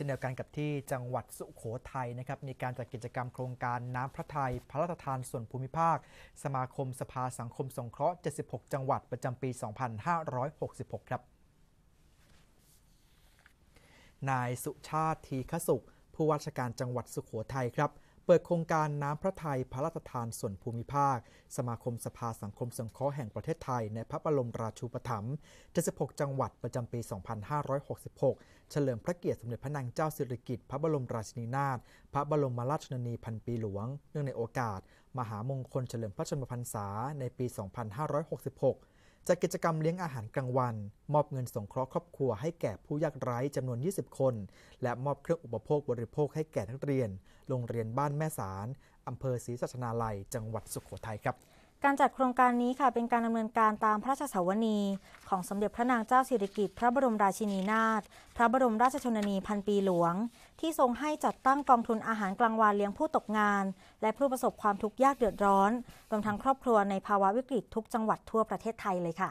ช่นเดียวกันกับที่จังหวัดสุขโขทัยนะครับมีการจัดกิจกรรมโครงการน้ำพระทัยพระราชทานส่วนภูมิภาค สมาคมสภาสังคมสงเคราะห์ 76 จังหวัดประจำปี 2566 ครับ นายสุชาติทีขสุข ผู้ว่าราชการจังหวัดสุขโขทัยครับเปิดโครงการน้ำพระทัยพระราชทานส่วนภูมิภาค สมาคมสภาสังคมสงเคราะห์แห่งประเทศไทยในพระบรมราชูปถัมภ์76จังหวัดประจำปี 2566 เฉลิมพระเกียรติสมเด็จพระนางเจ้าสิริกิติ์พระบรมราชินีนาถพระบรมราชชนนีพันปีหลวงเนื่องในโอกาส มหามงคลเฉลิมพระชนมพรรษาในปี 2566จัดกิจกรรมเลี้ยงอาหารกลางวัน มอบเงินสงเคราะห์ครอบครัวให้แก่ผู้ยากไร้จำนวน 20 คน และมอบเครื่องอุปโภคบริโภคให้แก่นักเรียน โรงเรียนบ้านแม่สารอำเภอศรีสัชนาลัย จังหวัดสุขโขทัยครับการจัดโครงการนี้ค่ะเป็นการดำเนินการตามพระราชสวนีของสมเด็จพระนางเจ้าสิริกิติ์พระบรมราชินีนาถพระบรมราชชนนีพันปีหลวง ที่ทรงให้จัดตั้งกองทุนอาหารกลางวันเลี้ยงผู้ตกงาน และผู้ประสบความทุกข์ยากเดือดร้อนรวมทั้งครอบครัวในภาวะวิกฤตทุกจังหวัดทั่วประเทศไทยเลยค่ะ